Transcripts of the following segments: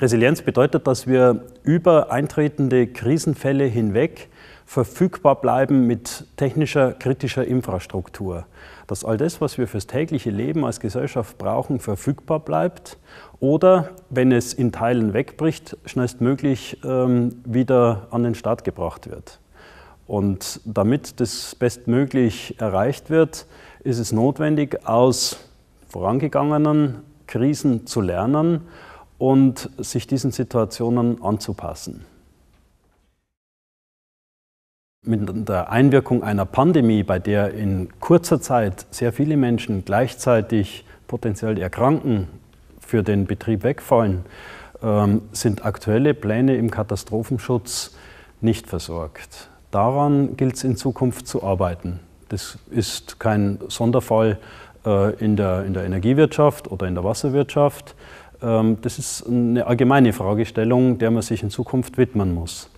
Resilienz bedeutet, dass wir über eintretende Krisenfälle hinweg verfügbar bleiben mit technischer, kritischer Infrastruktur. Dass all das, was wir fürs tägliche Leben als Gesellschaft brauchen, verfügbar bleibt oder, wenn es in Teilen wegbricht, schnellstmöglich ähm, wieder an den Start gebracht wird. Und damit das bestmöglich erreicht wird, ist es notwendig, aus vorangegangenen Krisen zu lernen und sich diesen Situationen anzupassen. Mit der Einwirkung einer Pandemie, bei der in kurzer Zeit sehr viele Menschen gleichzeitig potenziell erkranken, für den Betrieb wegfallen, ähm, sind aktuelle Pläne im Katastrophenschutz nicht versorgt. Daran gilt es in Zukunft zu arbeiten. Das ist kein Sonderfall äh, in der, in der Energiewirtschaft oder in der Wasserwirtschaft, ähm, das ist eine allgemeine Fragestellung, der man sich in Zukunft widmen muss.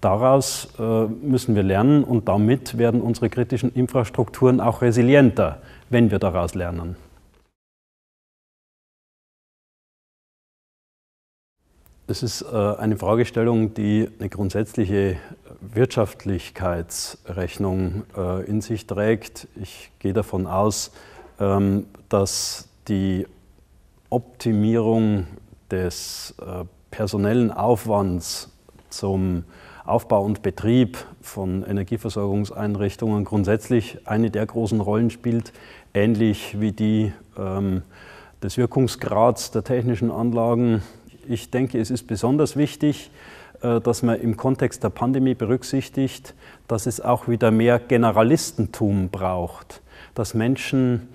Daraus äh, müssen wir lernen und damit werden unsere kritischen Infrastrukturen auch resilienter, wenn wir daraus lernen. Das ist äh, eine Fragestellung, die eine grundsätzliche Wirtschaftlichkeitsrechnung äh, in sich trägt. Ich gehe davon aus, ähm, dass die Optimierung des äh, personellen Aufwands zum Aufbau und Betrieb von Energieversorgungseinrichtungen grundsätzlich eine der großen Rollen spielt, ähnlich wie die ähm, des Wirkungsgrads der technischen Anlagen. Ich denke, es ist besonders wichtig, äh, dass man im Kontext der Pandemie berücksichtigt, dass es auch wieder mehr Generalistentum braucht, dass Menschen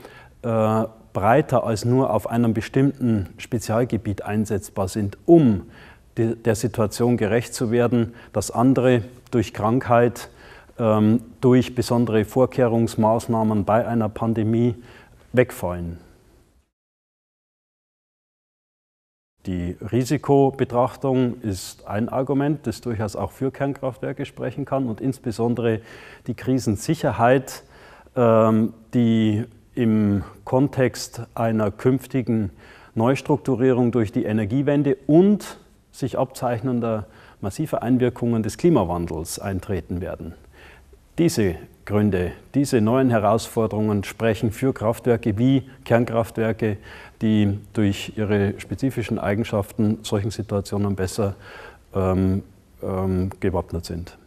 äh, breiter als nur auf einem bestimmten Spezialgebiet einsetzbar sind, um der Situation gerecht zu werden, dass andere durch Krankheit, ähm, durch besondere Vorkehrungsmaßnahmen bei einer Pandemie wegfallen. Die Risikobetrachtung ist ein Argument, das durchaus auch für Kernkraftwerke sprechen kann und insbesondere die Krisensicherheit, ähm, die im Kontext einer künftigen Neustrukturierung durch die Energiewende und sich abzeichnender massiver Einwirkungen des Klimawandels eintreten werden. Diese Gründe, diese neuen Herausforderungen sprechen für Kraftwerke wie Kernkraftwerke, die durch ihre spezifischen Eigenschaften solchen Situationen besser ähm, ähm, gewappnet sind.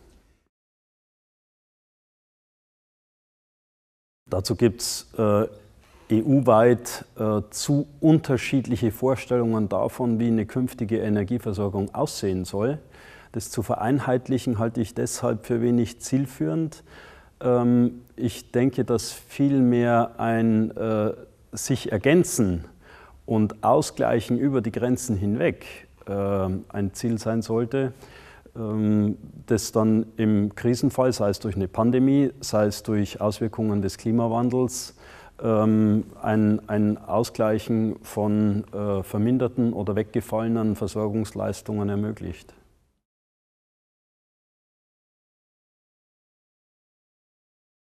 Dazu gibt es äh, EU-weit äh, zu unterschiedliche Vorstellungen davon, wie eine künftige Energieversorgung aussehen soll. Das zu vereinheitlichen halte ich deshalb für wenig zielführend. Ähm, ich denke, dass vielmehr ein äh, sich ergänzen und ausgleichen über die Grenzen hinweg äh, ein Ziel sein sollte. Ähm, das dann im Krisenfall, sei es durch eine Pandemie, sei es durch Auswirkungen des Klimawandels, ähm, ein, ein Ausgleichen von äh, verminderten oder weggefallenen Versorgungsleistungen ermöglicht.